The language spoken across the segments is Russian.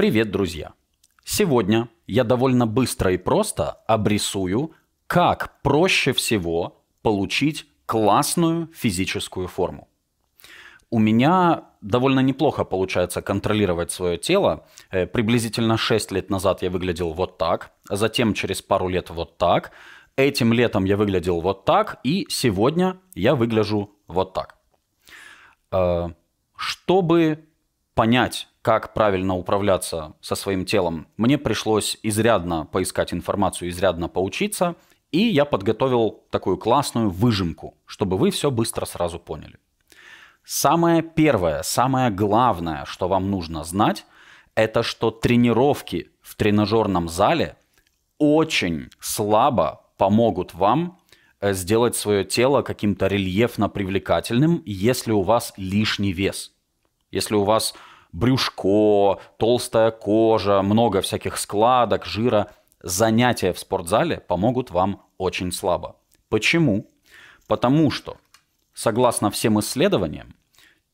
Привет, друзья! Сегодня я довольно быстро и просто обрисую, как проще всего получить классную физическую форму. У меня довольно неплохо получается контролировать свое тело. Э, приблизительно 6 лет назад я выглядел вот так, а затем через пару лет вот так, этим летом я выглядел вот так, и сегодня я выгляжу вот так. Э, чтобы понять, как правильно управляться со своим телом, мне пришлось изрядно поискать информацию, изрядно поучиться, и я подготовил такую классную выжимку, чтобы вы все быстро сразу поняли. Самое первое, самое главное, что вам нужно знать, это что тренировки в тренажерном зале очень слабо помогут вам э, сделать свое тело каким-то рельефно привлекательным, если у вас лишний вес – если у вас брюшко, толстая кожа, много всяких складок, жира, занятия в спортзале помогут вам очень слабо. Почему? Потому что, согласно всем исследованиям,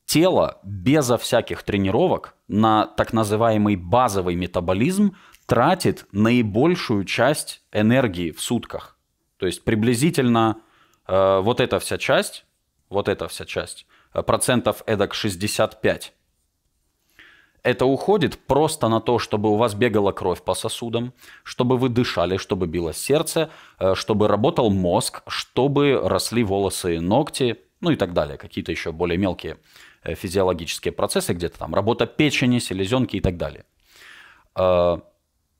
тело безо всяких тренировок на так называемый базовый метаболизм тратит наибольшую часть энергии в сутках. То есть приблизительно э, вот эта вся часть, вот эта вся часть, э, процентов эдак 65 это уходит просто на то, чтобы у вас бегала кровь по сосудам, чтобы вы дышали, чтобы билось сердце, э, чтобы работал мозг, чтобы росли волосы и ногти, ну и так далее. Какие-то еще более мелкие э, физиологические процессы где-то там, работа печени, селезенки и так далее. Э,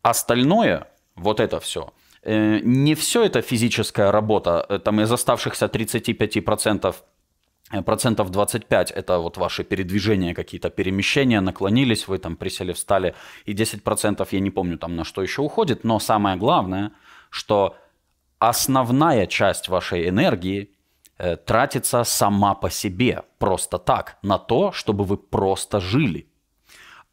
остальное, вот это все, не все это физическая работа, там из оставшихся 35% Э, процентов 25 это вот ваши передвижения какие-то, перемещения, наклонились, вы там присели, встали, и 10 процентов, я не помню там на что еще уходит, но самое главное, что основная часть вашей энергии э, тратится сама по себе, просто так, на то, чтобы вы просто жили.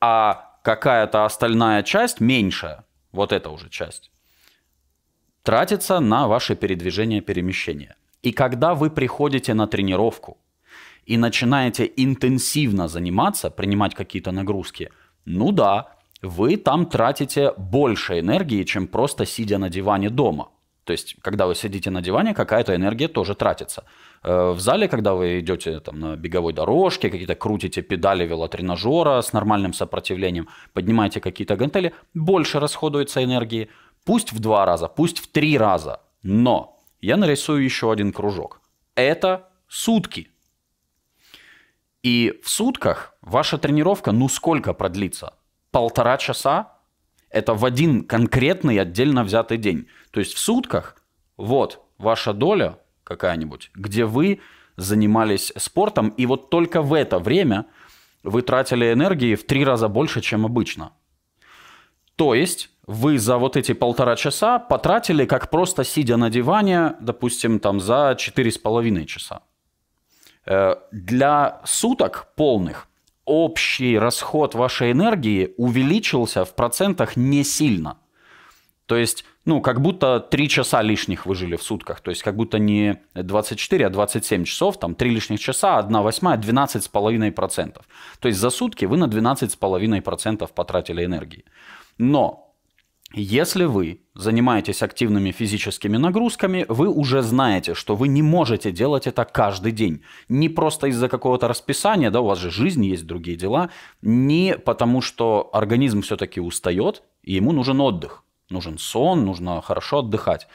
А какая-то остальная часть, меньшая, вот эта уже часть, тратится на ваши передвижения перемещения И когда вы приходите на тренировку, и начинаете интенсивно заниматься, принимать какие-то нагрузки, ну да, вы там тратите больше энергии, чем просто сидя на диване дома. То есть, когда вы сидите на диване, какая-то энергия тоже тратится. Э, в зале, когда вы идете там, на беговой дорожке, какие-то крутите педали велотренажера с нормальным сопротивлением, поднимаете какие-то гантели, больше расходуется энергии. Пусть в два раза, пусть в три раза. Но я нарисую еще один кружок. Это сутки. И в сутках ваша тренировка, ну сколько продлится? Полтора часа? Это в один конкретный отдельно взятый день. То есть в сутках вот ваша доля какая-нибудь, где вы занимались спортом, и вот только в это время вы тратили энергии в три раза больше, чем обычно. То есть вы за вот эти полтора часа потратили, как просто сидя на диване, допустим, там за четыре с половиной часа. Э, для суток полных общий расход вашей энергии увеличился в процентах не сильно. То есть, ну, как будто 3 часа лишних вы жили в сутках. То есть, как будто не 24, а 27 часов, там 3 лишних часа, 1 восьмая, 12,5%. То есть, за сутки вы на 12,5% потратили энергии. Но если вы занимаетесь активными физическими нагрузками, вы уже знаете, что вы не можете делать это каждый день. Не просто из-за какого-то расписания, да, у вас же жизнь есть, другие дела, не потому что организм все-таки устает, и ему нужен отдых, нужен сон, нужно хорошо отдыхать.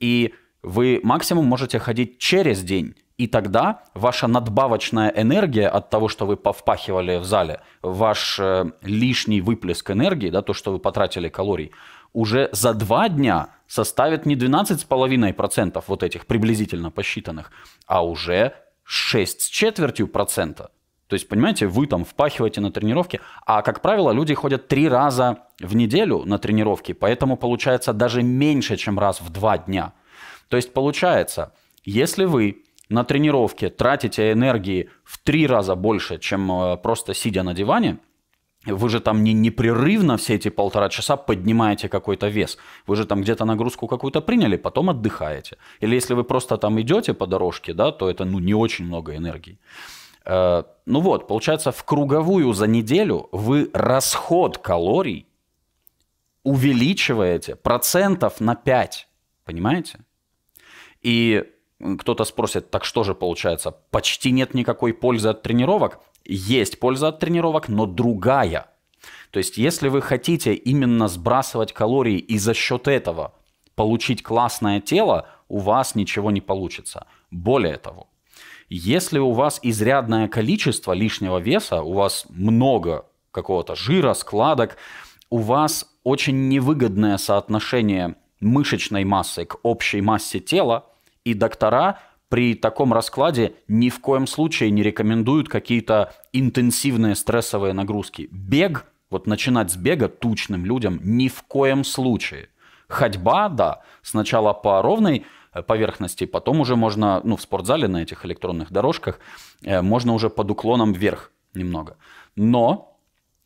И вы максимум можете ходить через день, и тогда ваша надбавочная энергия от того, что вы повпахивали в зале, ваш э, лишний выплеск энергии, да, то, что вы потратили калорий, уже за два дня составит не 12,5% вот этих приблизительно посчитанных, а уже 6 с четвертью процента. То есть, понимаете, вы там впахиваете на тренировке, а, как правило, люди ходят три раза в неделю на тренировки, поэтому получается даже меньше, чем раз в два дня. То есть, получается, если вы на тренировке тратите энергии в три раза больше, чем э, просто сидя на диване – вы же там не непрерывно все эти полтора часа поднимаете какой-то вес. Вы же там где-то нагрузку какую-то приняли, потом отдыхаете. Или если вы просто там идете по дорожке, да, то это ну, не очень много энергии. Э, ну вот, получается, в круговую за неделю вы расход калорий увеличиваете процентов на 5. Понимаете? И кто-то спросит, так что же получается, почти нет никакой пользы от тренировок? есть польза от тренировок, но другая. То есть, если вы хотите именно сбрасывать калории и за счет этого получить классное тело, у вас ничего не получится. Более того, если у вас изрядное количество лишнего веса, у вас много какого-то жира, складок, у вас очень невыгодное соотношение мышечной массы к общей массе тела, и доктора при таком раскладе ни в коем случае не рекомендуют какие-то интенсивные стрессовые нагрузки. Бег, вот начинать с бега тучным людям ни в коем случае. Ходьба, да, сначала по ровной э, поверхности, потом уже можно, ну, в спортзале на этих электронных дорожках, э, можно уже под уклоном вверх немного. Но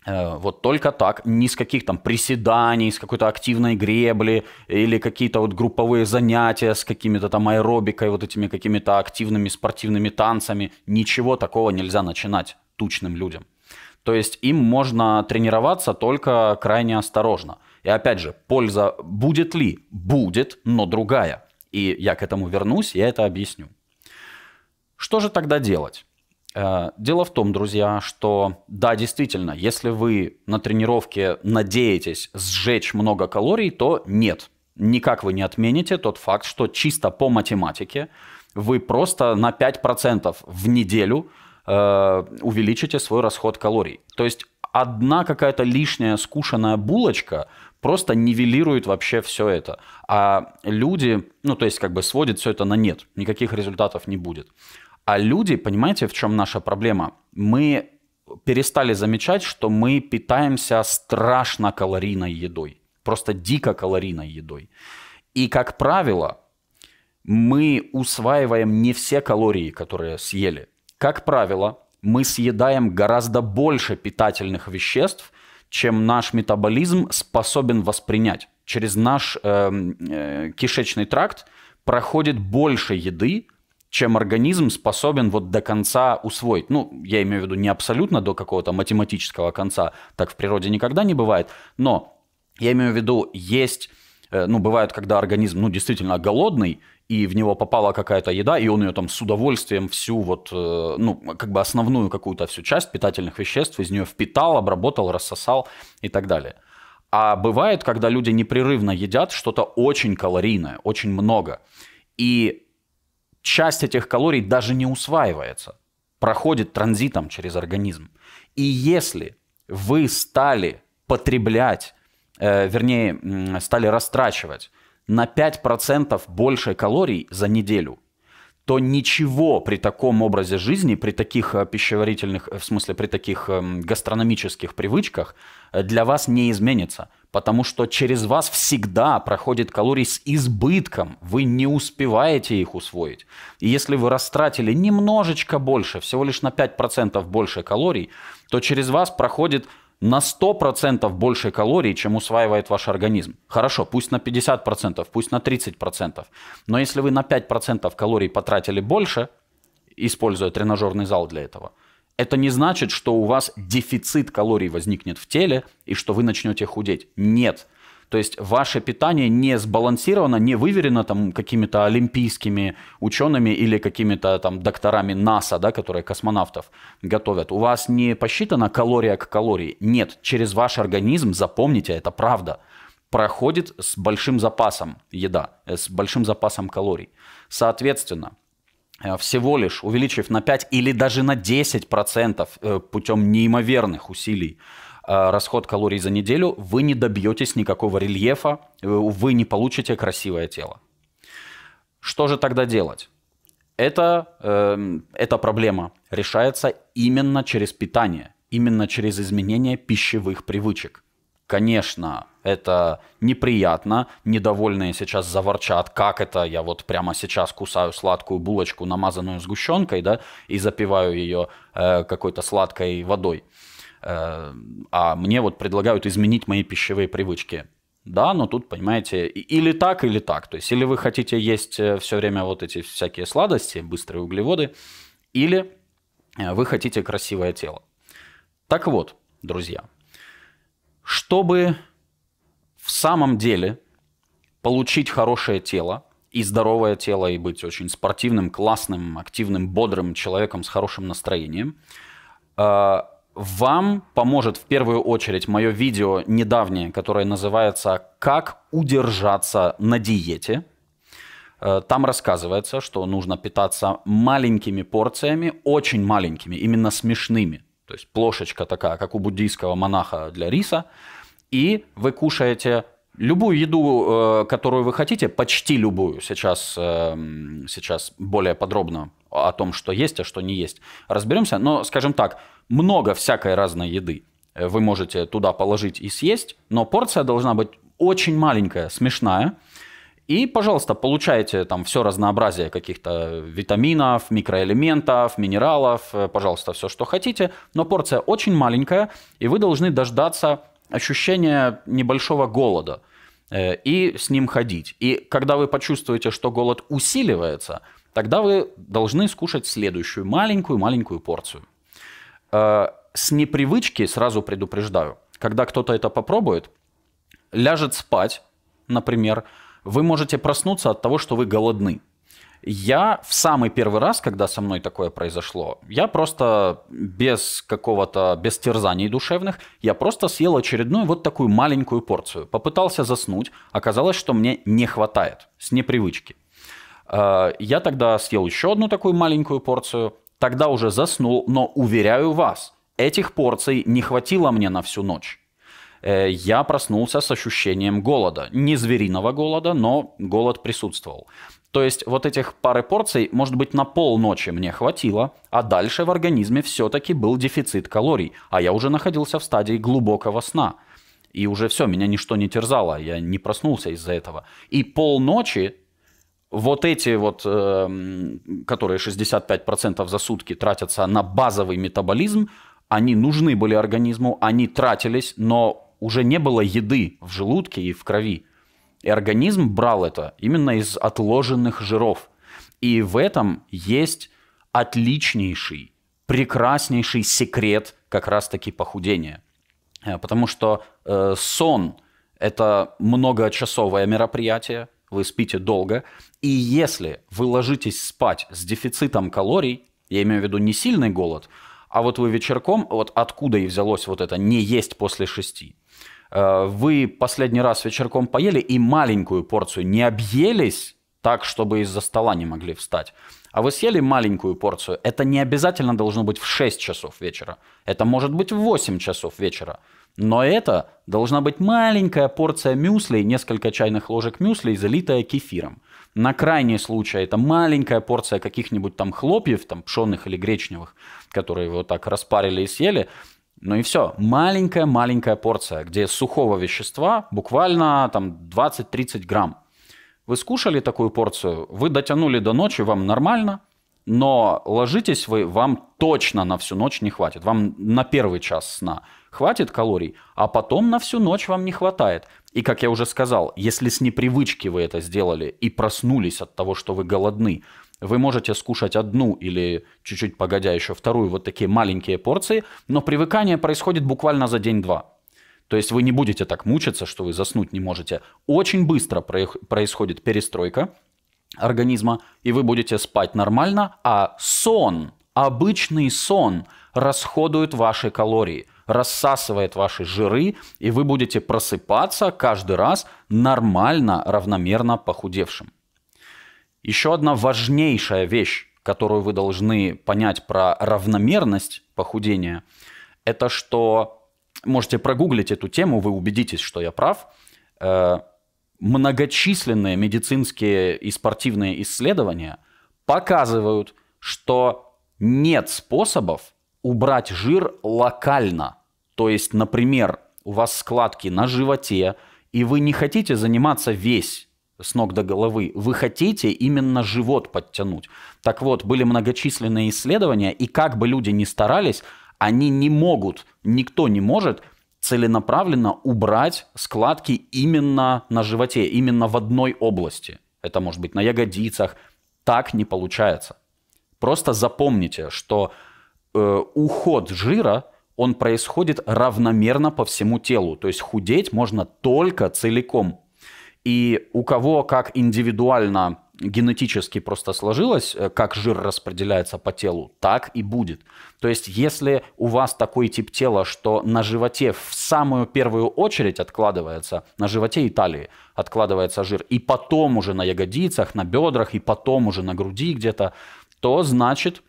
Э, вот только так, ни с каких там приседаний, с какой-то активной гребли или какие-то вот групповые занятия с какими-то там аэробикой, вот этими какими-то активными спортивными танцами, ничего такого нельзя начинать тучным людям. То есть им можно тренироваться только крайне осторожно. И опять же, польза будет ли? Будет, но другая. И я к этому вернусь, я это объясню. Что же тогда делать? Э, дело в том, друзья, что да, действительно, если вы на тренировке надеетесь сжечь много калорий, то нет. Никак вы не отмените тот факт, что чисто по математике вы просто на 5% в неделю э, увеличите свой расход калорий. То есть одна какая-то лишняя скушенная булочка просто нивелирует вообще все это. А люди, ну то есть как бы сводит все это на нет, никаких результатов не будет. А люди, понимаете, в чем наша проблема? Мы перестали замечать, что мы питаемся страшно калорийной едой, просто дико калорийной едой. И, как правило, мы усваиваем не все калории, которые съели. Как правило, мы съедаем гораздо больше питательных веществ, чем наш метаболизм способен воспринять. Через наш э, э, кишечный тракт проходит больше еды, чем организм способен вот до конца усвоить. Ну, я имею в виду не абсолютно до какого-то математического конца, так в природе никогда не бывает, но я имею в виду есть, э, ну, бывает, когда организм, ну, действительно голодный, и в него попала какая-то еда, и он ее там с удовольствием всю вот, э, ну, как бы основную какую-то всю часть питательных веществ из нее впитал, обработал, рассосал и так далее. А бывает, когда люди непрерывно едят что-то очень калорийное, очень много. И часть этих калорий даже не усваивается, проходит транзитом через организм. И если вы стали потреблять, э, вернее, стали растрачивать на 5% больше калорий за неделю, то ничего при таком образе жизни, при таких э, пищеварительных, э, в смысле, при таких эм, гастрономических привычках э, для вас не изменится – потому что через вас всегда проходит калорий с избытком, вы не успеваете их усвоить. И если вы растратили немножечко больше, всего лишь на 5% больше калорий, то через вас проходит на 100% больше калорий, чем усваивает ваш организм. Хорошо, пусть на 50%, пусть на 30%, но если вы на 5% калорий потратили больше, используя тренажерный зал для этого, это не значит, что у вас дефицит калорий возникнет в теле и что вы начнете худеть. Нет. То есть ваше питание не сбалансировано, не выверено там какими-то олимпийскими учеными или какими-то там докторами НАСА, да, которые космонавтов готовят. У вас не посчитана калория к калории. Нет, через ваш организм, запомните, это правда, проходит с большим запасом еда, э, с большим запасом калорий. Соответственно, Э, всего лишь увеличив на 5 или даже на 10% э, путем неимоверных усилий э, расход калорий за неделю, вы не добьетесь никакого рельефа, вы не получите красивое тело. Что же тогда делать? Это, э, эта проблема решается именно через питание, именно через изменение пищевых привычек. Конечно, это неприятно, недовольные сейчас заворчат, как это я вот прямо сейчас кусаю сладкую булочку, намазанную сгущенкой, да, и запиваю ее э, какой-то сладкой водой. Э, а мне вот предлагают изменить мои пищевые привычки. Да, но тут, понимаете, или так, или так. То есть, или вы хотите есть э, все время вот эти всякие сладости, быстрые углеводы, или э, вы хотите красивое тело. Так вот, друзья, чтобы в самом деле получить хорошее тело и здоровое тело, и быть очень спортивным, классным, активным, бодрым человеком с хорошим настроением, э, вам поможет в первую очередь мое видео недавнее, которое называется «Как удержаться на диете». Э, там рассказывается, что нужно питаться маленькими порциями, очень маленькими, именно смешными. То есть плошечка такая, как у буддийского монаха для риса – и вы кушаете любую еду, э, которую вы хотите, почти любую, сейчас, э, сейчас более подробно о том, что есть, а что не есть, разберемся. Но, скажем так, много всякой разной еды э, вы можете туда положить и съесть, но порция должна быть очень маленькая, смешная. И, пожалуйста, получаете там все разнообразие каких-то витаминов, микроэлементов, минералов, пожалуйста, все, что хотите, но порция очень маленькая, и вы должны дождаться ощущение небольшого голода э, и с ним ходить. И когда вы почувствуете, что голод усиливается, тогда вы должны скушать следующую маленькую-маленькую порцию. Э, с непривычки сразу предупреждаю, когда кто-то это попробует, ляжет спать, например, вы можете проснуться от того, что вы голодны. Я в самый первый раз, когда со мной такое произошло, я просто без какого-то, без терзаний душевных, я просто съел очередную вот такую маленькую порцию. Попытался заснуть, оказалось, что мне не хватает, с непривычки. Э, я тогда съел еще одну такую маленькую порцию, тогда уже заснул, но уверяю вас, этих порций не хватило мне на всю ночь. Э, я проснулся с ощущением голода. Не звериного голода, но голод присутствовал. То есть вот этих пары порций, может быть, на полночи мне хватило, а дальше в организме все-таки был дефицит калорий, а я уже находился в стадии глубокого сна. И уже все, меня ничто не терзало, я не проснулся из-за этого. И полночи вот эти вот, э, которые 65% за сутки тратятся на базовый метаболизм, они нужны были организму, они тратились, но уже не было еды в желудке и в крови. И организм брал это именно из отложенных жиров. И в этом есть отличнейший, прекраснейший секрет как раз-таки похудения. Э, потому что э, сон – это многочасовое мероприятие, вы спите долго, и если вы ложитесь спать с дефицитом калорий, я имею в виду не сильный голод, а вот вы вечерком, вот откуда и взялось вот это «не есть после шести», Э, вы последний раз вечерком поели и маленькую порцию не объелись так, чтобы из-за стола не могли встать, а вы съели маленькую порцию, это не обязательно должно быть в 6 часов вечера. Это может быть в 8 часов вечера. Но это должна быть маленькая порция мюсли, несколько чайных ложек мюсли, залитая кефиром. На крайний случай это маленькая порция каких-нибудь там хлопьев, там пшеных или гречневых, которые вы вот так распарили и съели. Ну и все. Маленькая-маленькая порция, где сухого вещества буквально там 20-30 грамм. Вы скушали такую порцию, вы дотянули до ночи, вам нормально, но ложитесь вы, вам точно на всю ночь не хватит. Вам на первый час сна хватит калорий, а потом на всю ночь вам не хватает. И как я уже сказал, если с непривычки вы это сделали и проснулись от того, что вы голодны, вы можете скушать одну или чуть-чуть погодя еще вторую вот такие маленькие порции, но привыкание происходит буквально за день-два. То есть вы не будете так мучиться, что вы заснуть не можете. Очень быстро происходит перестройка организма, и вы будете спать нормально, а сон, обычный сон расходует ваши калории, рассасывает ваши жиры, и вы будете просыпаться каждый раз нормально, равномерно похудевшим. Еще одна важнейшая вещь, которую вы должны понять про равномерность похудения, это что, можете прогуглить эту тему, вы убедитесь, что я прав, э, многочисленные медицинские и спортивные исследования показывают, что нет способов убрать жир локально. То есть, например, у вас складки на животе, и вы не хотите заниматься весь с ног до головы. Вы хотите именно живот подтянуть. Так вот, были многочисленные исследования, и как бы люди ни старались, они не могут, никто не может целенаправленно убрать складки именно на животе, именно в одной области. Это может быть на ягодицах. Так не получается. Просто запомните, что э, уход жира, он происходит равномерно по всему телу. То есть худеть можно только целиком, и у кого как индивидуально генетически просто сложилось, э, как жир распределяется по телу, так и будет. То есть, если у вас такой тип тела, что на животе в самую первую очередь откладывается, на животе и талии откладывается жир, и потом уже на ягодицах, на бедрах, и потом уже на груди где-то, то значит,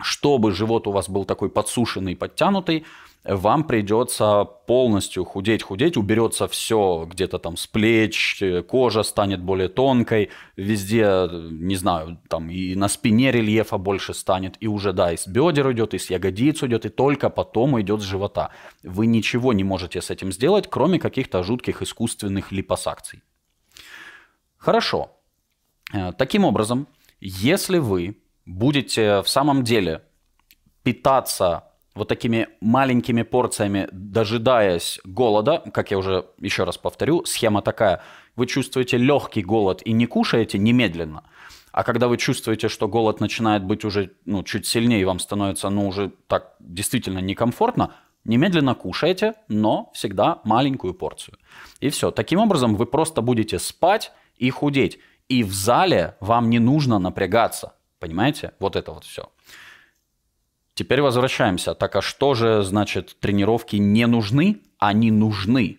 чтобы живот у вас был такой подсушенный, подтянутый, вам придется полностью худеть, худеть, уберется все где-то там с плеч, э, кожа станет более тонкой, везде, э, не знаю, там и на спине рельефа больше станет, и уже, да, из бедер идет, из ягодиц идет, и только потом идет с живота. Вы ничего не можете с этим сделать, кроме каких-то жутких искусственных липосакций. Хорошо. Э, таким образом, если вы будете в самом деле питаться вот такими маленькими порциями, дожидаясь голода, как я уже еще раз повторю, схема такая, вы чувствуете легкий голод и не кушаете немедленно, а когда вы чувствуете, что голод начинает быть уже ну, чуть сильнее, и вам становится ну, уже так действительно некомфортно, немедленно кушаете, но всегда маленькую порцию. И все. Таким образом вы просто будете спать и худеть. И в зале вам не нужно напрягаться. Понимаете? Вот это вот все. Теперь возвращаемся. Так а что же, значит, тренировки не нужны? Они нужны.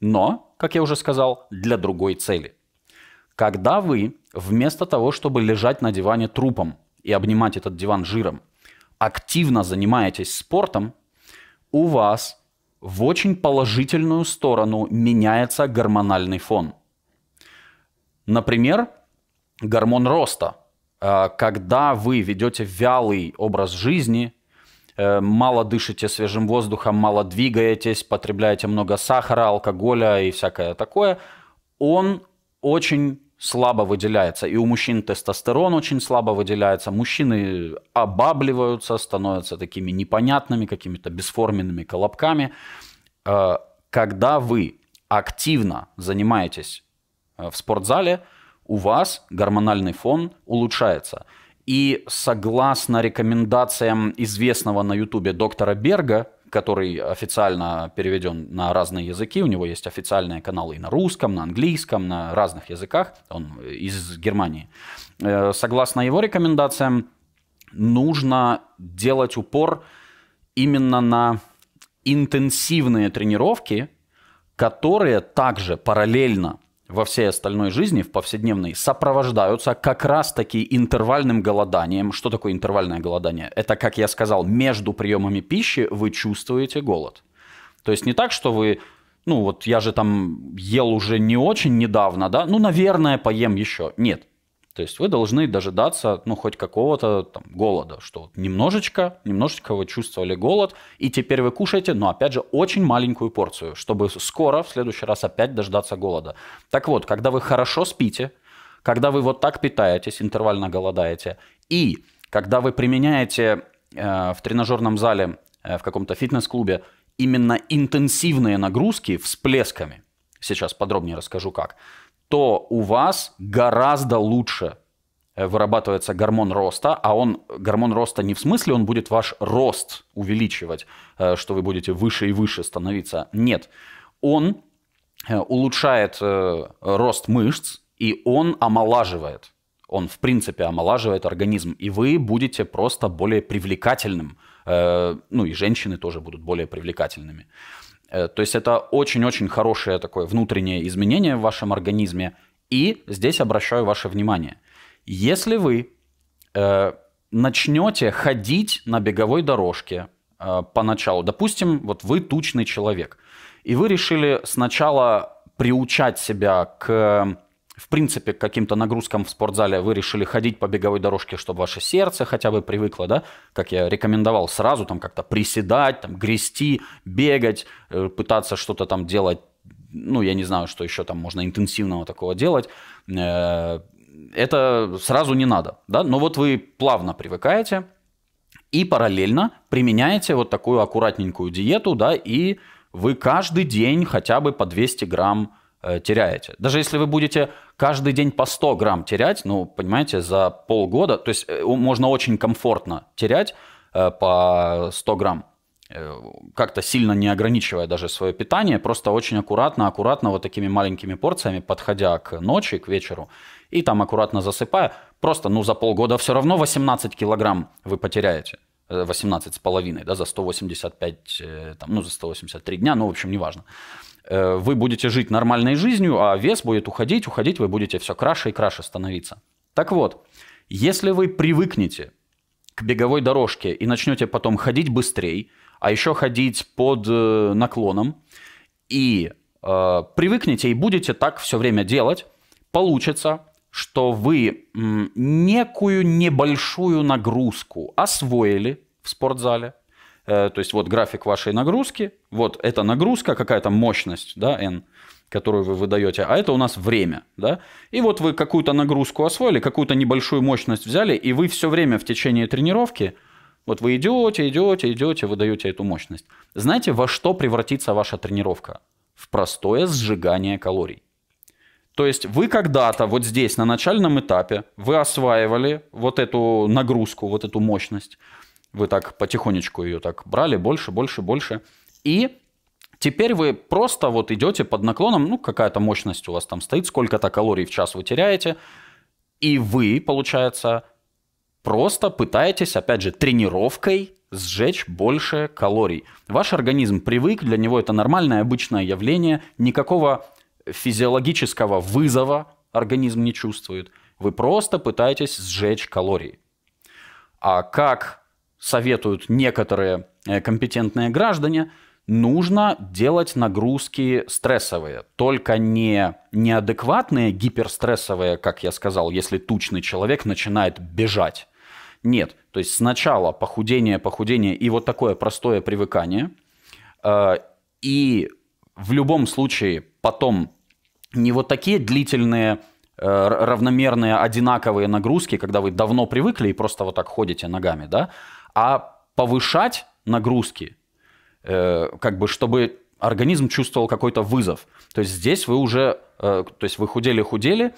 Но, как я уже сказал, для другой цели. Когда вы, вместо того, чтобы лежать на диване трупом и обнимать этот диван жиром, активно занимаетесь спортом, у вас в очень положительную сторону меняется гормональный фон. Например, гормон роста – Э, когда вы ведете вялый образ жизни, э, мало дышите свежим воздухом, мало двигаетесь, потребляете много сахара, алкоголя и всякое такое, он очень слабо выделяется. И у мужчин тестостерон очень слабо выделяется. Мужчины обабливаются, становятся такими непонятными, какими-то бесформенными колобками. Э, когда вы активно занимаетесь в спортзале – у вас гормональный фон улучшается. И согласно рекомендациям известного на Ютубе доктора Берга, который официально переведен на разные языки. У него есть официальные каналы и на русском, на английском, на разных языках. Он из Германии. Э, согласно его рекомендациям, нужно делать упор именно на интенсивные тренировки, которые также параллельно во всей остальной жизни, в повседневной, сопровождаются как раз-таки интервальным голоданием. Что такое интервальное голодание? Это, как я сказал, между приемами пищи вы чувствуете голод. То есть не так, что вы, ну вот я же там ел уже не очень недавно, да, ну, наверное, поем еще. Нет, то есть вы должны дожидаться, ну, хоть какого-то там, голода, что немножечко, немножечко вы чувствовали голод, и теперь вы кушаете, но, опять же, очень маленькую порцию, чтобы скоро, в следующий раз, опять дождаться голода. Так вот, когда вы хорошо спите, когда вы вот так питаетесь, интервально голодаете, и когда вы применяете э, в тренажерном зале, э, в каком-то фитнес-клубе именно интенсивные нагрузки всплесками, сейчас подробнее расскажу как, то у вас гораздо лучше вырабатывается гормон роста, а он гормон роста не в смысле он будет ваш рост увеличивать, э, что вы будете выше и выше становиться. Нет, он э, улучшает э, рост мышц и он омолаживает. Он в принципе омолаживает организм, и вы будете просто более привлекательным. Ну и женщины тоже будут более привлекательными. Э, то есть это очень-очень хорошее такое внутреннее изменение в вашем организме. И здесь обращаю ваше внимание. Если вы э, начнете ходить на беговой дорожке э, поначалу, допустим, вот вы тучный человек, и вы решили сначала приучать себя к в принципе, к каким-то нагрузкам в спортзале вы решили ходить по беговой дорожке, чтобы ваше сердце хотя бы привыкло, да, как я рекомендовал, сразу там как-то приседать, там грести, бегать, э, пытаться что-то там делать, ну, я не знаю, что еще там можно интенсивного такого делать, э, это сразу не надо, да, но вот вы плавно привыкаете и параллельно применяете вот такую аккуратненькую диету, да, и вы каждый день хотя бы по 200 грамм Э, теряете. Даже если вы будете каждый день по 100 грамм терять, ну, понимаете, за полгода, то есть э, можно очень комфортно терять э, по 100 грамм, как-то сильно не ограничивая даже свое питание, просто очень аккуратно, аккуратно вот такими маленькими порциями, подходя к ночи, к вечеру, и там аккуратно засыпая, просто, ну, за полгода все равно 18 килограмм вы потеряете. 18 с половиной, да, за 185, там, ну, за 183 дня, ну, в общем, неважно. Э, вы будете жить нормальной жизнью, а вес будет уходить, уходить, вы будете все краше и краше становиться. Так вот, если вы привыкнете к беговой дорожке и начнете потом ходить быстрее, а еще ходить под э, наклоном, и э, привыкнете и будете так все время делать, получится, что вы некую небольшую нагрузку освоили в спортзале – Э, то есть вот график вашей нагрузки, вот эта нагрузка, какая-то мощность, да, N, которую вы выдаете, а это у нас время, да. И вот вы какую-то нагрузку освоили, какую-то небольшую мощность взяли, и вы все время в течение тренировки, вот вы идете, идете, идете, выдаете эту мощность. Знаете, во что превратится ваша тренировка? В простое сжигание калорий. То есть вы когда-то вот здесь, на начальном этапе, вы осваивали вот эту нагрузку, вот эту мощность. Вы так потихонечку ее так брали, больше, больше, больше. И Теперь вы просто вот идете под наклоном, ну, какая-то мощность у вас там стоит, сколько-то калорий в час вы теряете, и вы, получается, просто пытаетесь, опять же, тренировкой сжечь больше калорий. Ваш организм привык, для него это нормальное обычное явление, никакого физиологического вызова организм не чувствует. Вы просто пытаетесь сжечь калории. А как советуют некоторые э, компетентные граждане, нужно делать нагрузки стрессовые, только не неадекватные, гиперстрессовые, как я сказал, если тучный человек начинает бежать. Нет, то есть сначала похудение, похудение и вот такое простое привыкание, э, и в любом случае потом не вот такие длительные э, равномерные одинаковые нагрузки, когда вы давно привыкли и просто вот так ходите ногами, да, а повышать нагрузки, э, как бы чтобы организм чувствовал какой-то вызов. То есть здесь вы уже, э, то есть вы худели-худели,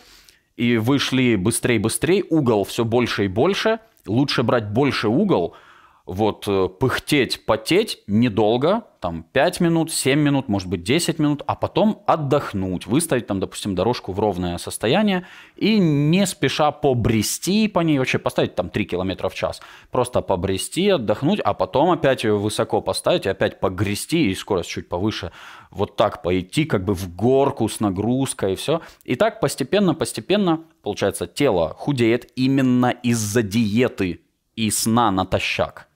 и вы шли быстрее-быстрее, угол все больше и больше, лучше брать больше угол – вот э, пыхтеть, потеть недолго, там 5 минут, 7 минут, может быть 10 минут, а потом отдохнуть, выставить там, допустим, дорожку в ровное состояние и не спеша побрести по ней, вообще поставить там 3 километра в час, просто побрести, отдохнуть, а потом опять ее высоко поставить и опять погрести и скорость чуть повыше, вот так пойти как бы в горку с нагрузкой и все. И так постепенно-постепенно, получается, тело худеет именно из-за диеты и сна натощак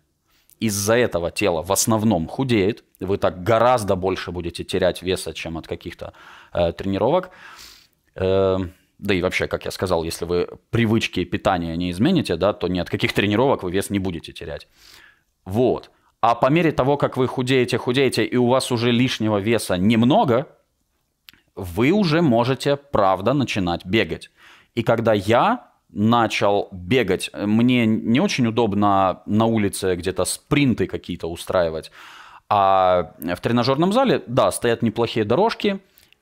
из-за этого тело в основном худеет, вы так гораздо больше будете терять веса, чем от каких-то э, тренировок. Э, да и вообще, как я сказал, если вы привычки питания не измените, да, то ни от каких тренировок вы вес не будете терять. Вот. А по мере того, как вы худеете, худеете, и у вас уже лишнего веса немного, вы уже можете, правда, начинать бегать. И когда я начал бегать. Мне не очень удобно на улице где-то спринты какие-то устраивать. А в тренажерном зале, да, стоят неплохие дорожки.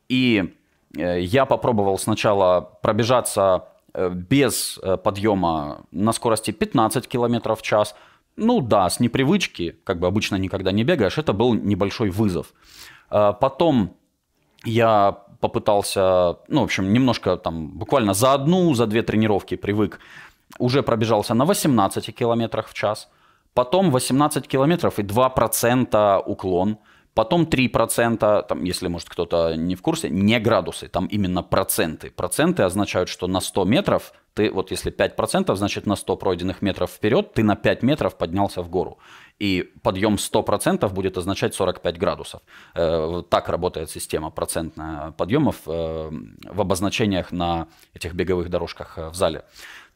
И э, я попробовал сначала пробежаться э, без э, подъема на скорости 15 км в час. Ну да, с непривычки, как бы обычно никогда не бегаешь, это был небольшой вызов. Потом я попытался, ну, в общем, немножко там буквально за одну, за две тренировки привык, уже пробежался на 18 километрах в час, потом 18 километров и 2% уклон, потом 3%, там, если, может, кто-то не в курсе, не градусы, там именно проценты. Проценты означают, что на 100 метров ты, вот если 5%, значит, на 100 пройденных метров вперед ты на 5 метров поднялся в гору. И подъем 100% будет означать 45 градусов. Э, так работает система процентных подъемов э, в обозначениях на этих беговых дорожках э, в зале.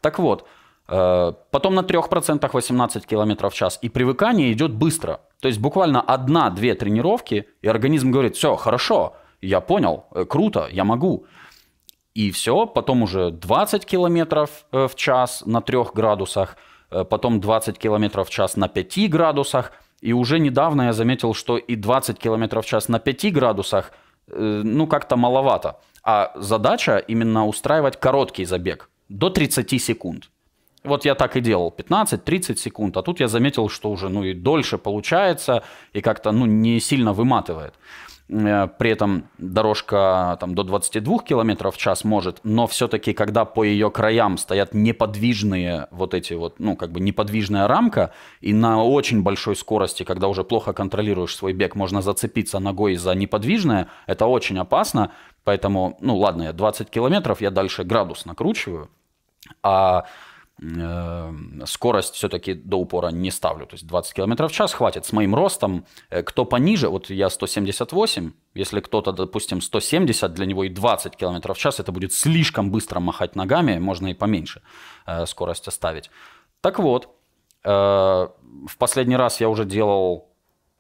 Так вот, Потом на 3% 18 км в час. И привыкание идет быстро. То есть буквально одна-две тренировки, и организм говорит, все, хорошо, я понял, круто, я могу. И все, потом уже 20 км в час на 3 градусах – Э, потом 20 км в час на 5 градусах. И уже недавно я заметил, что и 20 км в час на 5 градусах, э, ну, как-то маловато. А задача именно устраивать короткий забег до 30 секунд. Вот я так и делал, 15-30 секунд, а тут я заметил, что уже ну и дольше получается, и как-то ну не сильно выматывает. Э, при этом дорожка там, до 22 км в час может, но все-таки, когда по ее краям стоят неподвижные вот эти вот, ну, как бы неподвижная рамка, и на очень большой скорости, когда уже плохо контролируешь свой бег, можно зацепиться ногой за неподвижное, это очень опасно, поэтому, ну, ладно, я 20 километров, я дальше градус накручиваю, а Эм, скорость все-таки до упора не ставлю. То есть 20 км в час хватит. С моим ростом, э, кто пониже, вот я 178, если кто-то, допустим, 170, для него и 20 км в час, это будет слишком быстро махать ногами, можно и поменьше э, скорость оставить. Так вот, э, в последний раз я уже делал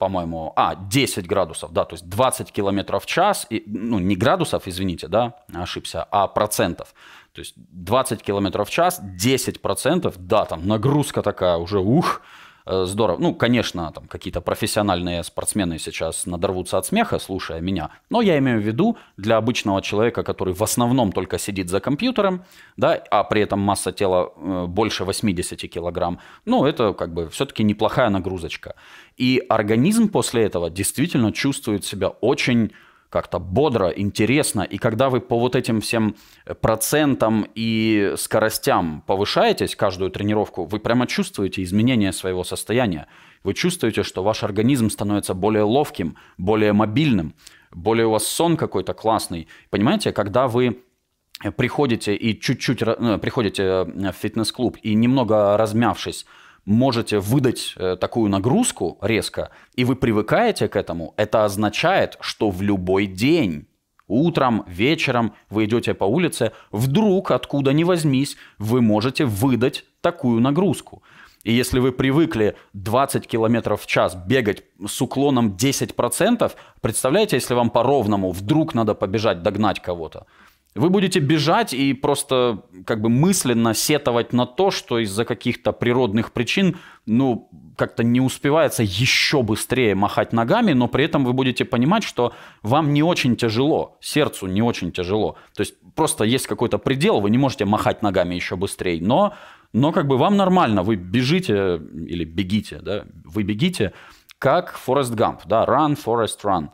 по-моему, а, 10 градусов, да, то есть 20 километров в час, и, ну, не градусов, извините, да, ошибся, а процентов. То есть 20 километров в час, 10 процентов, да, там нагрузка такая уже, ух, Э, здорово. Ну, конечно, там какие-то профессиональные спортсмены сейчас надорвутся от смеха, слушая меня. Но я имею в виду для обычного человека, который в основном только сидит за компьютером, да, а при этом масса тела э, больше 80 килограмм, ну, это как бы все-таки неплохая нагрузочка. И организм после этого действительно чувствует себя очень как-то бодро, интересно. И когда вы по вот этим всем э, процентам и скоростям повышаетесь каждую тренировку, вы прямо чувствуете изменение своего состояния. Вы чувствуете, что ваш организм становится более ловким, более мобильным, более у вас сон какой-то классный. Понимаете, когда вы э, приходите и чуть-чуть э, приходите в фитнес-клуб и немного размявшись, можете выдать э, такую нагрузку резко, и вы привыкаете к этому, это означает, что в любой день Утром, вечером вы идете по улице, вдруг, откуда ни возьмись, вы можете выдать такую нагрузку. И если вы привыкли 20 км в час бегать с уклоном 10%, представляете, если вам по ровному вдруг надо побежать догнать кого-то, вы будете бежать и просто как бы мысленно сетовать на то, что из-за каких-то природных причин, ну, как-то не успевается еще быстрее махать ногами, но при этом вы будете понимать, что вам не очень тяжело, сердцу не очень тяжело. То есть просто есть какой-то предел, вы не можете махать ногами еще быстрее, но, но как бы вам нормально, вы бежите или бегите, да, вы бегите, как Форест Гамп, да, run, Forest, run.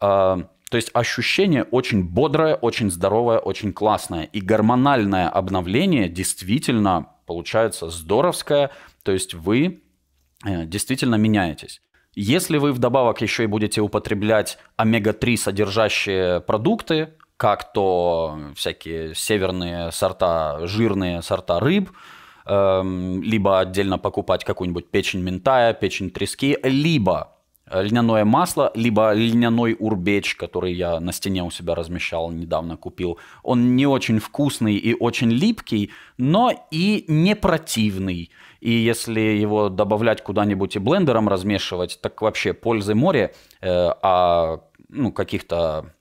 А, то есть ощущение очень бодрое, очень здоровое, очень классное. И гормональное обновление действительно получается здоровское. То есть вы э, действительно меняетесь. Если вы вдобавок еще и будете употреблять омега-3 содержащие продукты, как то всякие северные сорта, жирные сорта рыб, эм, либо отдельно покупать какую-нибудь печень ментая, печень трески, либо Э, льняное масло, либо льняной урбеч, который я на стене у себя размещал, недавно купил. Он не очень вкусный и очень липкий, но и не противный. И если его добавлять куда-нибудь и блендером размешивать, так вообще пользы море, э, а ну, каких-то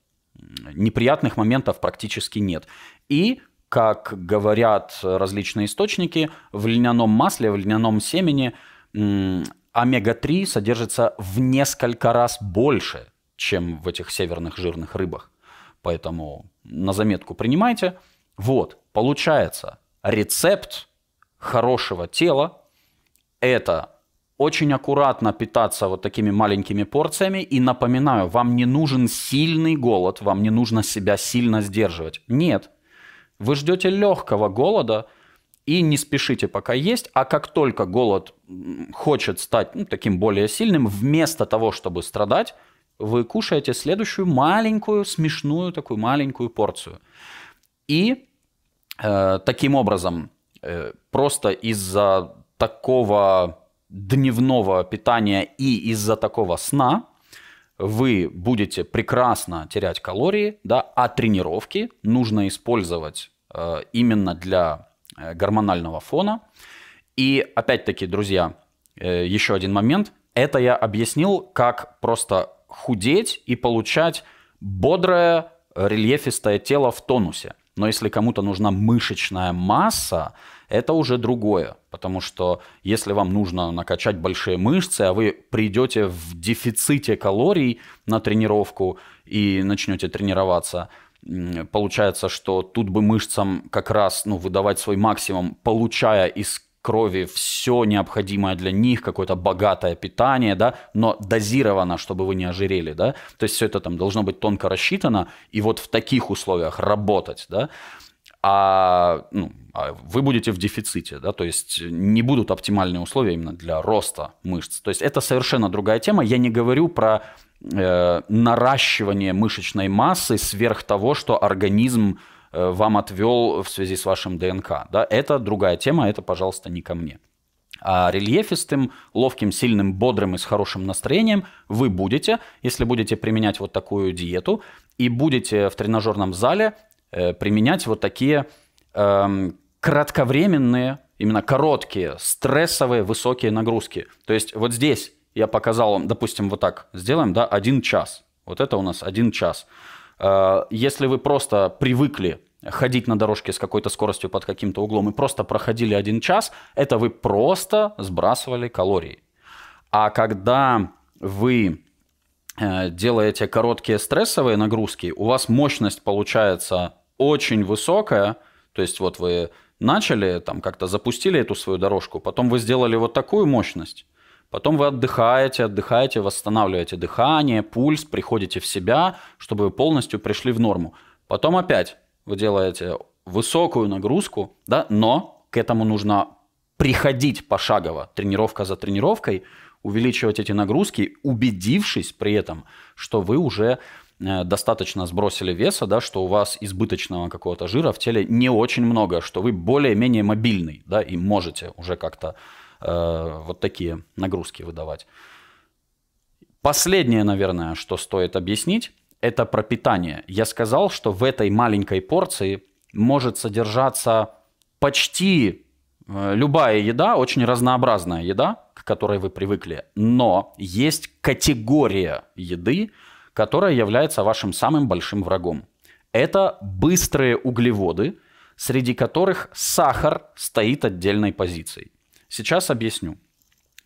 неприятных моментов практически нет. И как говорят различные источники, в льняном масле, в льняном семени омега-3 содержится в несколько раз больше, чем в этих северных жирных рыбах. Поэтому на заметку принимайте. Вот, получается, рецепт хорошего тела – это очень аккуратно питаться вот такими маленькими порциями. И напоминаю, вам не нужен сильный голод, вам не нужно себя сильно сдерживать. Нет, вы ждете легкого голода – и не спешите, пока есть. А как только голод хочет стать ну, таким более сильным, вместо того, чтобы страдать, вы кушаете следующую маленькую, смешную такую маленькую порцию. И э, таким образом, э, просто из-за такого дневного питания и из-за такого сна вы будете прекрасно терять калории, да, а тренировки нужно использовать э, именно для Э, гормонального фона. И опять-таки, друзья, э, еще один момент. Это я объяснил, как просто худеть и получать бодрое, рельефистое тело в тонусе. Но если кому-то нужна мышечная масса, это уже другое. Потому что если вам нужно накачать большие мышцы, а вы придете в дефиците калорий на тренировку и начнете тренироваться – получается, что тут бы мышцам как раз ну, выдавать свой максимум, получая из крови все необходимое для них, какое-то богатое питание, да, но дозировано, чтобы вы не ожирели, да, то есть все это там должно быть тонко рассчитано, и вот в таких условиях работать, да, а, ну, а вы будете в дефиците, да, то есть не будут оптимальные условия именно для роста мышц. То есть это совершенно другая тема. Я не говорю про э, наращивание мышечной массы сверх того, что организм э, вам отвел в связи с вашим ДНК. Да? Это другая тема, это, пожалуйста, не ко мне. А рельефистым, ловким, сильным, бодрым и с хорошим настроением вы будете, если будете применять вот такую диету и будете в тренажерном зале э, применять вот такие э, кратковременные, именно короткие, стрессовые, высокие нагрузки. То есть вот здесь я показал вам, допустим, вот так сделаем, да, один час. Вот это у нас один час. Э, если вы просто привыкли ходить на дорожке с какой-то скоростью под каким-то углом и просто проходили один час, это вы просто сбрасывали калории. А когда вы э, делаете короткие стрессовые нагрузки, у вас мощность получается очень высокая, то есть вот вы начали, там как-то запустили эту свою дорожку, потом вы сделали вот такую мощность, Потом вы отдыхаете, отдыхаете, восстанавливаете дыхание, пульс, приходите в себя, чтобы вы полностью пришли в норму. Потом опять вы делаете высокую нагрузку, да, но к этому нужно приходить пошагово, тренировка за тренировкой, увеличивать эти нагрузки, убедившись при этом, что вы уже э, достаточно сбросили веса, да, что у вас избыточного какого-то жира в теле не очень много, что вы более-менее мобильный, да, и можете уже как-то Э, вот такие нагрузки выдавать. Последнее, наверное, что стоит объяснить, это про питание. Я сказал, что в этой маленькой порции может содержаться почти э, любая еда, очень разнообразная еда, к которой вы привыкли, но есть категория еды, которая является вашим самым большим врагом. Это быстрые углеводы, среди которых сахар стоит отдельной позицией. Сейчас объясню.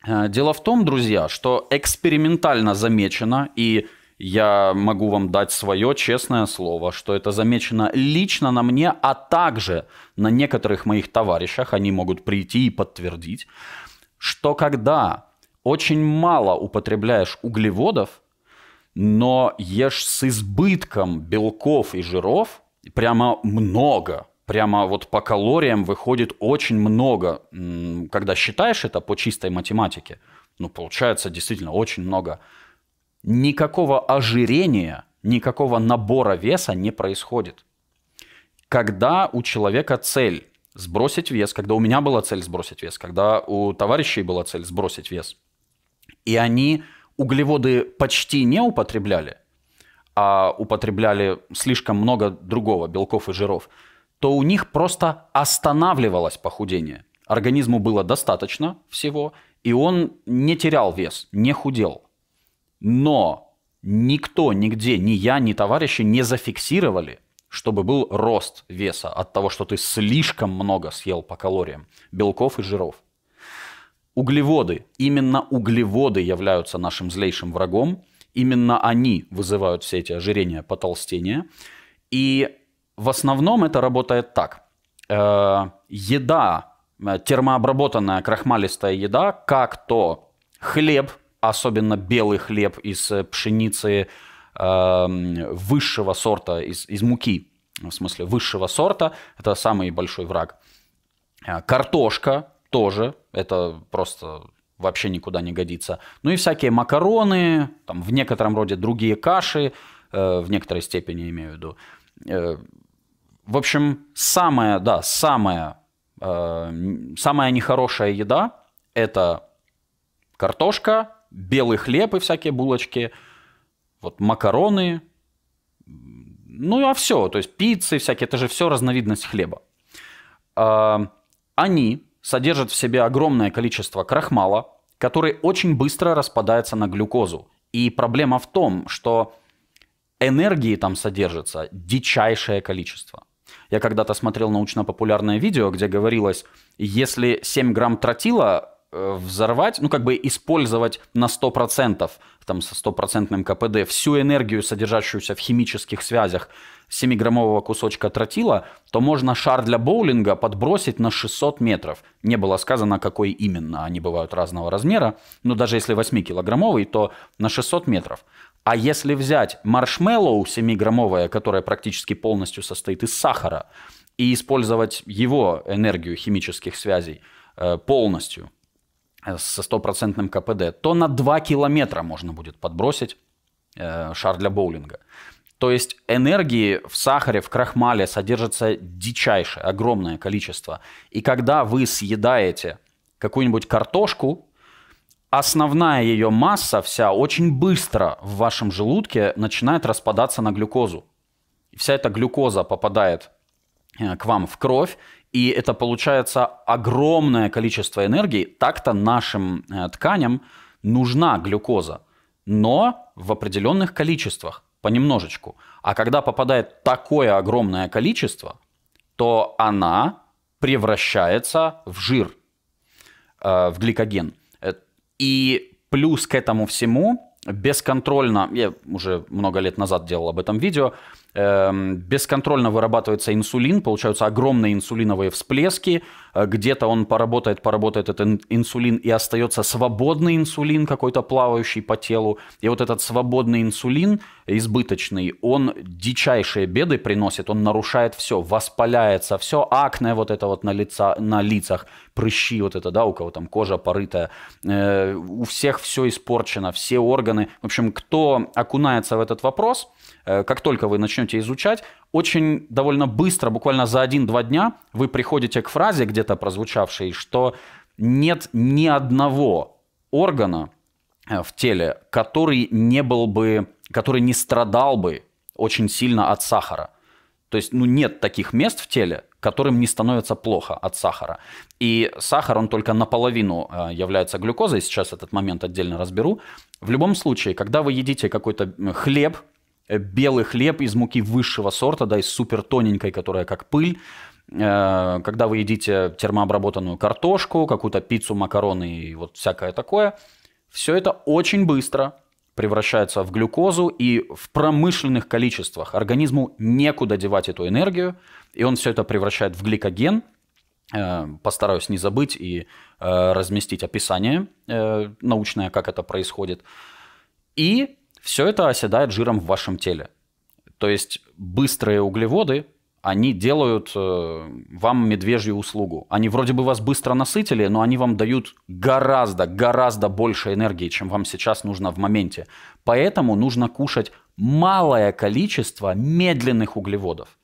Э, дело в том, друзья, что экспериментально замечено, и я могу вам дать свое честное слово, что это замечено лично на мне, а также на некоторых моих товарищах, они могут прийти и подтвердить, что когда очень мало употребляешь углеводов, но ешь с избытком белков и жиров, прямо много, прямо вот по калориям выходит очень много. Когда считаешь это по чистой математике, ну, получается действительно очень много. Никакого ожирения, никакого набора веса не происходит. Когда у человека цель сбросить вес, когда у меня была цель сбросить вес, когда у товарищей была цель сбросить вес, и они углеводы почти не употребляли, а употребляли слишком много другого, белков и жиров – то у них просто останавливалось похудение. Организму было достаточно всего, и он не терял вес, не худел. Но никто нигде, ни я, ни товарищи не зафиксировали, чтобы был рост веса от того, что ты слишком много съел по калориям белков и жиров. Углеводы, именно углеводы являются нашим злейшим врагом, именно они вызывают все эти ожирения, потолстения. И в основном это работает так. Э, еда, э, термообработанная крахмалистая еда, как то хлеб, особенно белый хлеб из э, пшеницы эм, высшего сорта, из, из муки, в смысле высшего сорта, это самый большой враг. Картошка тоже, это просто вообще никуда не годится. Ну и всякие макароны, там, в некотором роде другие каши, в некоторой степени имею в виду. В общем, самая, да, самая, э, самая нехорошая еда – это картошка, белый хлеб и всякие булочки, вот макароны, ну а все, то есть пиццы всякие, это же все разновидность хлеба. Э, они содержат в себе огромное количество крахмала, который очень быстро распадается на глюкозу. И проблема в том, что энергии там содержится дичайшее количество. Я когда-то смотрел научно-популярное видео, где говорилось, если 7 грамм тротила э, взорвать, ну как бы использовать на 100%, там со стопроцентным КПД, всю энергию, содержащуюся в химических связях 7-граммового кусочка тротила, то можно шар для боулинга подбросить на 600 метров. Не было сказано, какой именно, они бывают разного размера, но даже если 8-килограммовый, то на 600 метров. А если взять маршмеллоу 7-граммовое, которое практически полностью состоит из сахара, и использовать его энергию химических связей э, полностью э, со стопроцентным КПД, то на 2 километра можно будет подбросить э, шар для боулинга. То есть энергии в сахаре, в крахмале содержится дичайшее, огромное количество. И когда вы съедаете какую-нибудь картошку, основная ее масса вся очень быстро в вашем желудке начинает распадаться на глюкозу. Вся эта глюкоза попадает э, к вам в кровь, и это получается огромное количество энергии. Так-то нашим э, тканям нужна глюкоза, но в определенных количествах, понемножечку. А когда попадает такое огромное количество, то она превращается в жир, э, в гликоген. И плюс к этому всему бесконтрольно, я уже много лет назад делал об этом видео, Эм, бесконтрольно вырабатывается инсулин, получаются огромные инсулиновые всплески, э, где-то он поработает, поработает этот инсулин, и остается свободный инсулин какой-то плавающий по телу. И вот этот свободный инсулин, избыточный, он дичайшие беды приносит, он нарушает все, воспаляется все, акне вот это вот на, лица, на лицах, прыщи вот это, да, у кого там кожа порытая, э, у всех все испорчено, все органы. В общем, кто окунается в этот вопрос – Э, как только вы начнете изучать, очень довольно быстро, буквально за один-два дня, вы приходите к фразе, где-то прозвучавшей, что нет ни одного органа э, в теле, который не был бы, который не страдал бы очень сильно от сахара. То есть, ну, нет таких мест в теле, которым не становится плохо от сахара. И сахар, он только наполовину э, является глюкозой, сейчас этот момент отдельно разберу. В любом случае, когда вы едите какой-то хлеб, Э, белый хлеб из муки высшего сорта, да, из супер тоненькой, которая как пыль. Э, когда вы едите термообработанную картошку, какую-то пиццу, макароны и вот всякое такое, все это очень быстро превращается в глюкозу и в промышленных количествах. Организму некуда девать эту энергию, и он все это превращает в гликоген. Э, постараюсь не забыть и разместить описание научное, как это происходит. И все это оседает жиром в вашем теле. То есть быстрые углеводы, они делают э, вам медвежью услугу. Они вроде бы вас быстро насытили, но они вам дают гораздо, гораздо больше энергии, чем вам сейчас нужно в моменте. Поэтому нужно кушать малое количество медленных углеводов.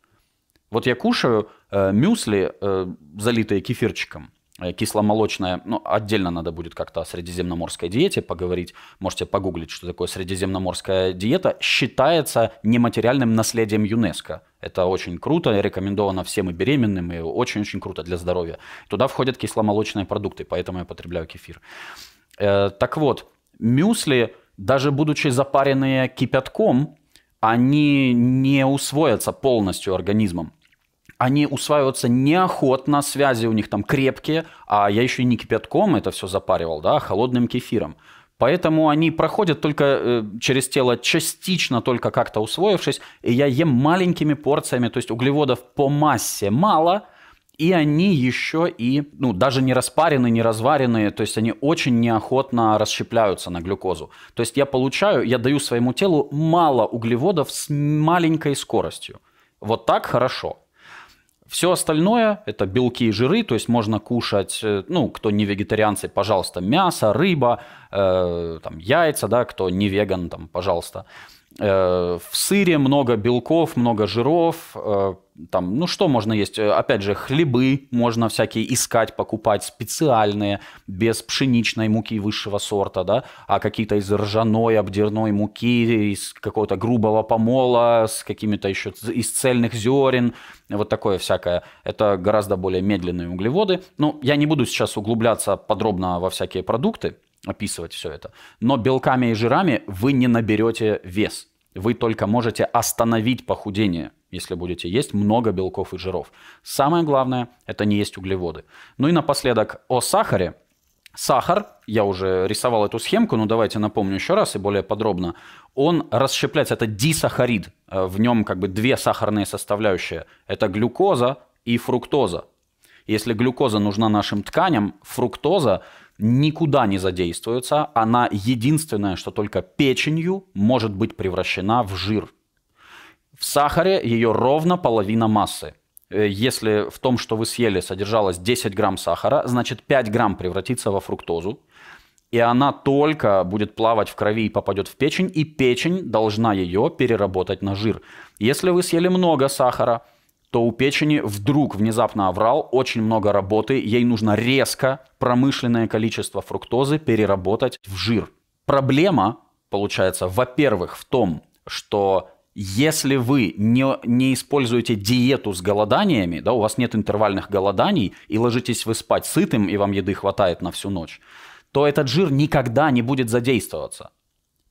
Вот я кушаю э, мюсли, э, залитые кефирчиком – Э, кисломолочная, ну, отдельно надо будет как-то о средиземноморской диете поговорить. Можете погуглить, что такое средиземноморская диета. Считается нематериальным наследием ЮНЕСКо. Это очень круто, рекомендовано всем и беременным, и очень-очень круто для здоровья. Туда входят кисломолочные продукты, поэтому я потребляю кефир. Э, так вот, мюсли, даже будучи запаренные кипятком, они не усвоятся полностью организмом они усваиваются неохотно, связи у них там крепкие, а я еще и не кипятком это все запаривал, да, а холодным кефиром. Поэтому они проходят только э, через тело частично, только как-то усвоившись. И я ем маленькими порциями, то есть углеводов по массе мало, и они еще и, ну, даже не распарены, не разваренные, то есть они очень неохотно расщепляются на глюкозу. То есть я получаю, я даю своему телу мало углеводов с маленькой скоростью. Вот так хорошо. Все остальное – это белки и жиры, то есть можно кушать, э, ну, кто не вегетарианцы, пожалуйста, мясо, рыба, э, там, яйца, да, кто не веган, там, пожалуйста. Пожалуйста Э, в сыре много белков, много жиров, э, там, ну что можно есть? Э, опять же, хлебы можно всякие искать, покупать специальные, без пшеничной муки высшего сорта, да, а какие-то из ржаной, обдирной муки, из какого-то грубого помола, с какими-то еще из цельных зерен, вот такое всякое. Это гораздо более медленные углеводы. Ну, я не буду сейчас углубляться подробно во всякие продукты, описывать все это. Но белками и жирами вы не наберете вес. Вы только можете остановить похудение, если будете есть много белков и жиров. Самое главное – это не есть углеводы. Ну и напоследок о сахаре. Сахар, я уже рисовал эту схемку, но давайте напомню еще раз и более подробно. Он расщепляется, это дисахарид. Э, в нем как бы две сахарные составляющие. Это глюкоза и фруктоза. Если глюкоза нужна нашим тканям, фруктоза никуда не задействуется. Она единственная, что только печенью может быть превращена в жир. В сахаре ее ровно половина массы. Э, если в том, что вы съели, содержалось 10 грамм сахара, значит 5 грамм превратится во фруктозу. И она только будет плавать в крови и попадет в печень, и печень должна ее переработать на жир. Если вы съели много сахара – то у печени вдруг внезапно оврал, очень много работы, ей нужно резко промышленное количество фруктозы переработать в жир. Проблема, получается, во-первых, в том, что если вы не, не используете диету с голоданиями, да, у вас нет интервальных голоданий, и ложитесь вы спать сытым, и вам еды хватает на всю ночь, то этот жир никогда не будет задействоваться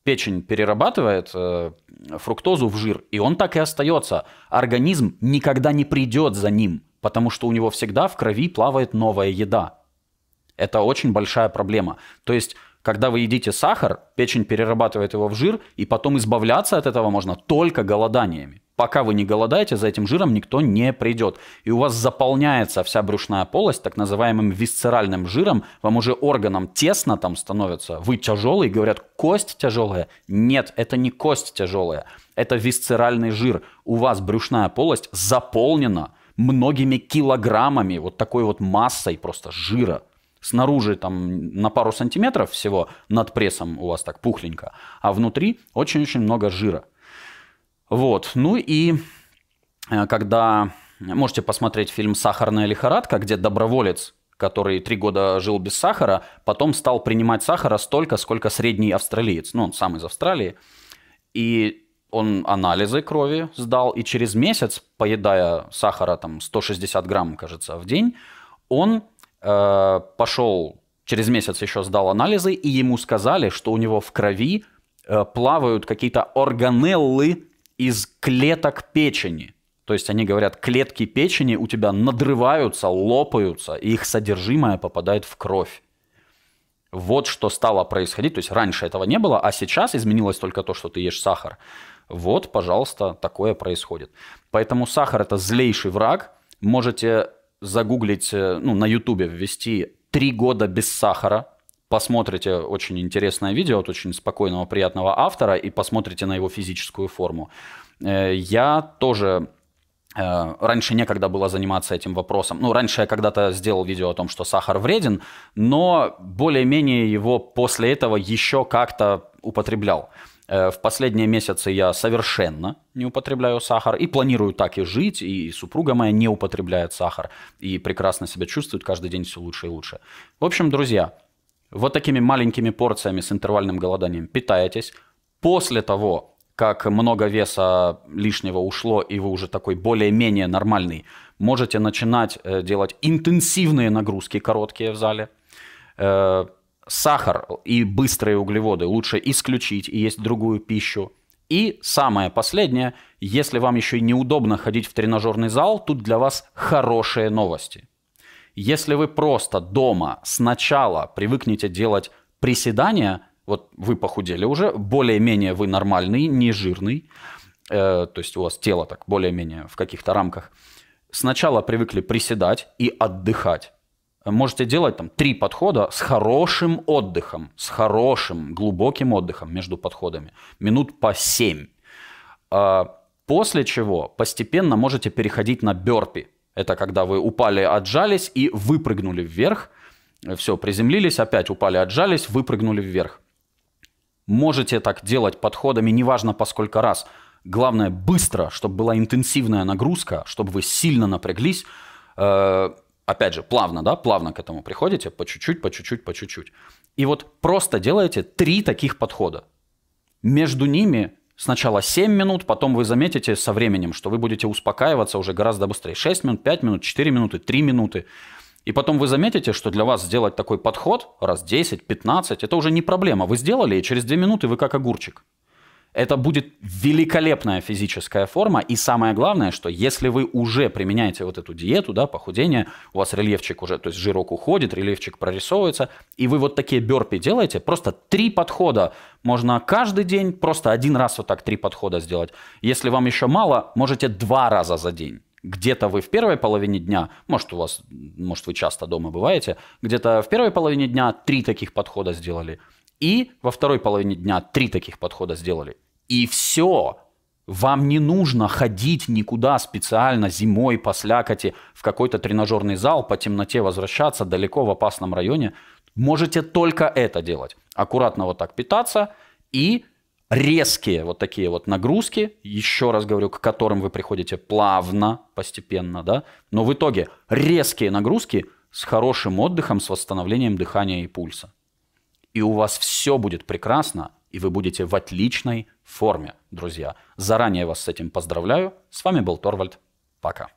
печень перерабатывает э, фруктозу в жир, и он так и остается. Организм никогда не придет за ним, потому что у него всегда в крови плавает новая еда. Это очень большая проблема. То есть, когда вы едите сахар, печень перерабатывает его в жир, и потом избавляться от этого можно только голоданиями пока вы не голодаете, за этим жиром никто не придет. И у вас заполняется вся брюшная полость так называемым висцеральным жиром, вам уже органам тесно там становится, вы тяжелый, говорят, кость тяжелая. Нет, это не кость тяжелая, это висцеральный жир. У вас брюшная полость заполнена многими килограммами вот такой вот массой просто жира снаружи там на пару сантиметров всего над прессом у вас так пухленько, а внутри очень-очень много жира. Вот. Ну и э, когда можете посмотреть фильм «Сахарная лихорадка», где доброволец, который три года жил без сахара, потом стал принимать сахара столько, сколько средний австралиец. Ну, он сам из Австралии. И он анализы крови сдал, и через месяц, поедая сахара там 160 грамм, кажется, в день, он э, пошел через месяц еще сдал анализы, и ему сказали, что у него в крови э, плавают какие-то органеллы из клеток печени. То есть они говорят, клетки печени у тебя надрываются, лопаются, и их содержимое попадает в кровь. Вот что стало происходить. То есть раньше этого не было, а сейчас изменилось только то, что ты ешь сахар. Вот, пожалуйста, такое происходит. Поэтому сахар это злейший враг. Можете загуглить, э, ну, на ютубе ввести «три года без сахара», посмотрите очень интересное видео от очень спокойного, приятного автора и посмотрите на его физическую форму. Э, я тоже э, Раньше некогда было заниматься этим вопросом. Ну, раньше я когда-то сделал видео о том, что сахар вреден, но более-менее его после этого еще как-то употреблял. Э, в последние месяцы я совершенно не употребляю сахар и планирую так и жить, и супруга моя не употребляет сахар и прекрасно себя чувствует каждый день все лучше и лучше. В общем, друзья, вот такими маленькими порциями с интервальным голоданием питаетесь. После того, как много веса лишнего ушло, и вы уже такой более-менее нормальный, можете начинать э, делать интенсивные нагрузки короткие в зале. Э, сахар и быстрые углеводы лучше исключить и есть другую пищу. И самое последнее, если вам еще и неудобно ходить в тренажерный зал, тут для вас хорошие новости – если вы просто дома сначала привыкнете делать приседания, вот вы похудели уже, более-менее вы нормальный, не жирный, э, то есть у вас тело так более-менее в каких-то рамках. Сначала привыкли приседать и отдыхать. Можете делать там три подхода с хорошим отдыхом, с хорошим глубоким отдыхом между подходами, минут по семь, а, После чего постепенно можете переходить на бёрпи. Это когда вы упали, отжались и выпрыгнули вверх. Все, приземлились, опять упали, отжались, выпрыгнули вверх. Можете так делать подходами, неважно по сколько раз. Главное, быстро, чтобы была интенсивная нагрузка, чтобы вы сильно напряглись. Э, опять же, плавно, да, плавно к этому приходите, по чуть-чуть, по чуть-чуть, по чуть-чуть. И вот просто делаете три таких подхода. Между ними Сначала 7 минут, потом вы заметите со временем, что вы будете успокаиваться уже гораздо быстрее. 6 минут, 5 минут, 4 минуты, 3 минуты. И потом вы заметите, что для вас сделать такой подход раз 10, 15, это уже не проблема. Вы сделали, и через 2 минуты вы как огурчик. Это будет великолепная физическая форма. И самое главное, что если вы уже применяете вот эту диету, да, похудение, у вас рельефчик уже, то есть жирок уходит, рельефчик прорисовывается, и вы вот такие берпи делаете, просто три подхода. Можно каждый день, просто один раз вот так три подхода сделать. Если вам еще мало, можете два раза за день где-то вы в первой половине дня, может, у вас, может, вы часто дома бываете, где-то в первой половине дня три таких подхода сделали, и во второй половине дня три таких подхода сделали. И все. Вам не нужно ходить никуда специально зимой по слякоти в какой-то тренажерный зал, по темноте возвращаться далеко в опасном районе. Можете только это делать. Аккуратно вот так питаться и резкие вот такие вот нагрузки, еще раз говорю, к которым вы приходите плавно, постепенно, да, но в итоге резкие нагрузки с хорошим отдыхом, с восстановлением дыхания и пульса. И у вас все будет прекрасно, и вы будете в отличной форме, друзья. Заранее вас с этим поздравляю. С вами был Торвальд. Пока.